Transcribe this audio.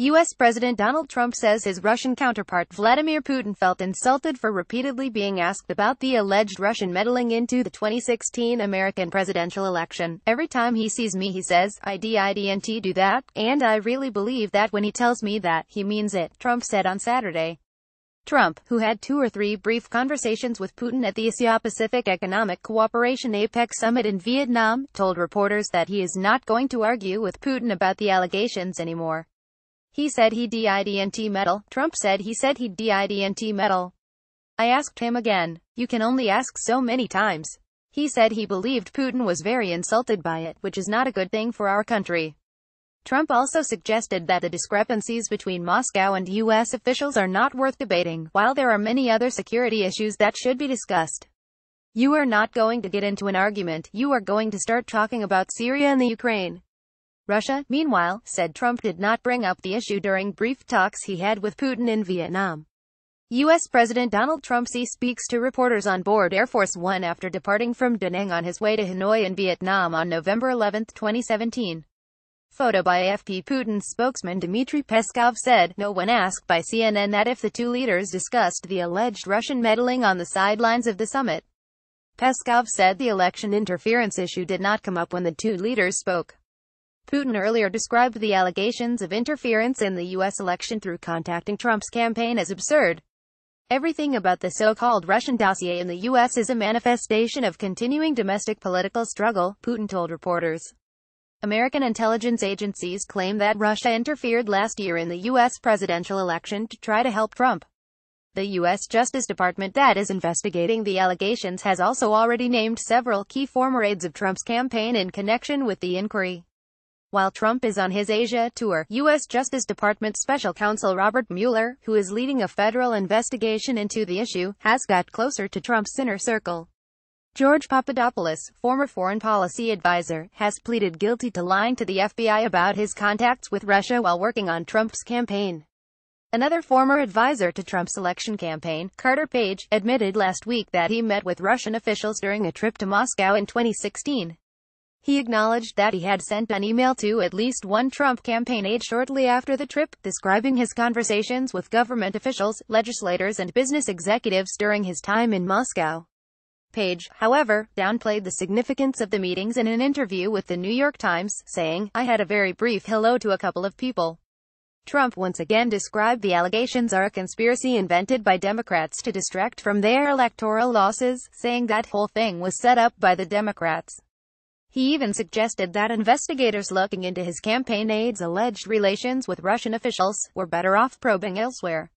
U.S. President Donald Trump says his Russian counterpart Vladimir Putin felt insulted for repeatedly being asked about the alleged Russian meddling into the 2016 American presidential election. Every time he sees me he says, "I did I D-I-D-N-T do that, and I really believe that when he tells me that, he means it, Trump said on Saturday. Trump, who had two or three brief conversations with Putin at the Asia-Pacific Economic Cooperation APEC summit in Vietnam, told reporters that he is not going to argue with Putin about the allegations anymore. He said he didn't meddle. Trump said he said he didn't meddle. I asked him again. You can only ask so many times. He said he believed Putin was very insulted by it, which is not a good thing for our country. Trump also suggested that the discrepancies between Moscow and U.S. officials are not worth debating, while there are many other security issues that should be discussed. You are not going to get into an argument, you are going to start talking about Syria and the Ukraine. Russia, meanwhile, said Trump did not bring up the issue during brief talks he had with Putin in Vietnam. U.S. President Donald Trump C speaks to reporters on board Air Force One after departing from Da Nang on his way to Hanoi in Vietnam on November 11, 2017. Photo by AFP Putin's spokesman Dmitry Peskov said, no one asked by CNN that if the two leaders discussed the alleged Russian meddling on the sidelines of the summit. Peskov said the election interference issue did not come up when the two leaders spoke. Putin earlier described the allegations of interference in the U.S. election through contacting Trump's campaign as absurd. Everything about the so-called Russian dossier in the U.S. is a manifestation of continuing domestic political struggle, Putin told reporters. American intelligence agencies claim that Russia interfered last year in the U.S. presidential election to try to help Trump. The U.S. Justice Department that is investigating the allegations has also already named several key former aides of Trump's campaign in connection with the inquiry. While Trump is on his Asia tour, U.S. Justice Department Special Counsel Robert Mueller, who is leading a federal investigation into the issue, has got closer to Trump's inner circle. George Papadopoulos, former foreign policy advisor, has pleaded guilty to lying to the FBI about his contacts with Russia while working on Trump's campaign. Another former advisor to Trump's election campaign, Carter Page, admitted last week that he met with Russian officials during a trip to Moscow in 2016. He acknowledged that he had sent an email to at least one Trump campaign aide shortly after the trip, describing his conversations with government officials, legislators and business executives during his time in Moscow. Page, however, downplayed the significance of the meetings in an interview with the New York Times, saying, I had a very brief hello to a couple of people. Trump once again described the allegations are a conspiracy invented by Democrats to distract from their electoral losses, saying that whole thing was set up by the Democrats. He even suggested that investigators looking into his campaign aide's alleged relations with Russian officials were better off probing elsewhere.